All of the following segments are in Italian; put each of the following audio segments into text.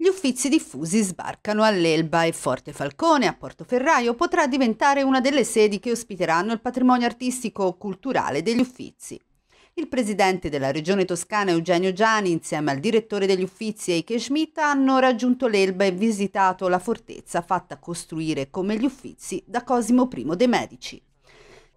Gli uffizi diffusi sbarcano all'Elba e Forte Falcone a Portoferraio potrà diventare una delle sedi che ospiteranno il patrimonio artistico-culturale degli uffizi. Il presidente della regione toscana Eugenio Gianni insieme al direttore degli uffizi Eike Schmidt hanno raggiunto l'Elba e visitato la fortezza fatta costruire come gli uffizi da Cosimo I de' Medici.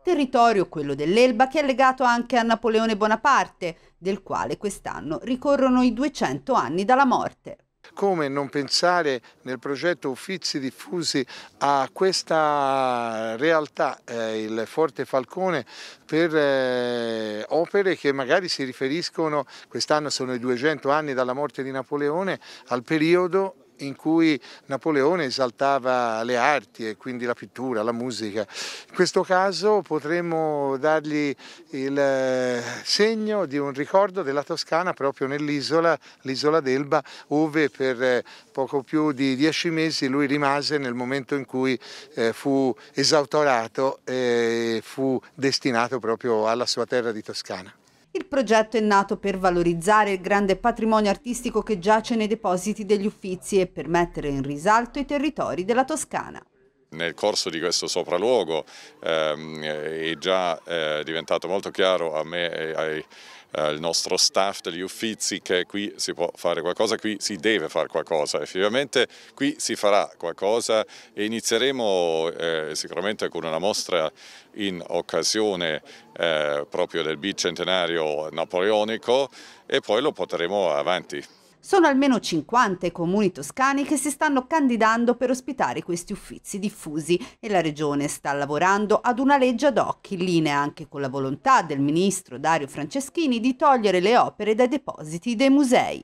Territorio, quello dell'Elba, che è legato anche a Napoleone Bonaparte, del quale quest'anno ricorrono i 200 anni dalla morte. Come non pensare nel progetto Uffizi Diffusi a questa realtà, eh, il Forte Falcone, per eh, opere che magari si riferiscono, quest'anno sono i 200 anni dalla morte di Napoleone, al periodo in cui Napoleone esaltava le arti e quindi la pittura, la musica. In questo caso potremmo dargli il eh, segno di un ricordo della Toscana proprio nell'isola, l'isola d'Elba, dove per eh, poco più di dieci mesi lui rimase nel momento in cui eh, fu esautorato e fu destinato proprio alla sua terra di Toscana. Il progetto è nato per valorizzare il grande patrimonio artistico che giace nei depositi degli Uffizi e per mettere in risalto i territori della Toscana nel corso di questo sopralluogo ehm, è già eh, diventato molto chiaro a me e ai il nostro staff degli uffizi che qui si può fare qualcosa, qui si deve fare qualcosa, effettivamente qui si farà qualcosa e inizieremo eh, sicuramente con una mostra in occasione eh, proprio del bicentenario napoleonico e poi lo porteremo avanti. Sono almeno 50 i comuni toscani che si stanno candidando per ospitare questi uffizi diffusi e la Regione sta lavorando ad una legge ad hoc in linea anche con la volontà del Ministro Dario Franceschini di togliere le opere dai depositi dei musei.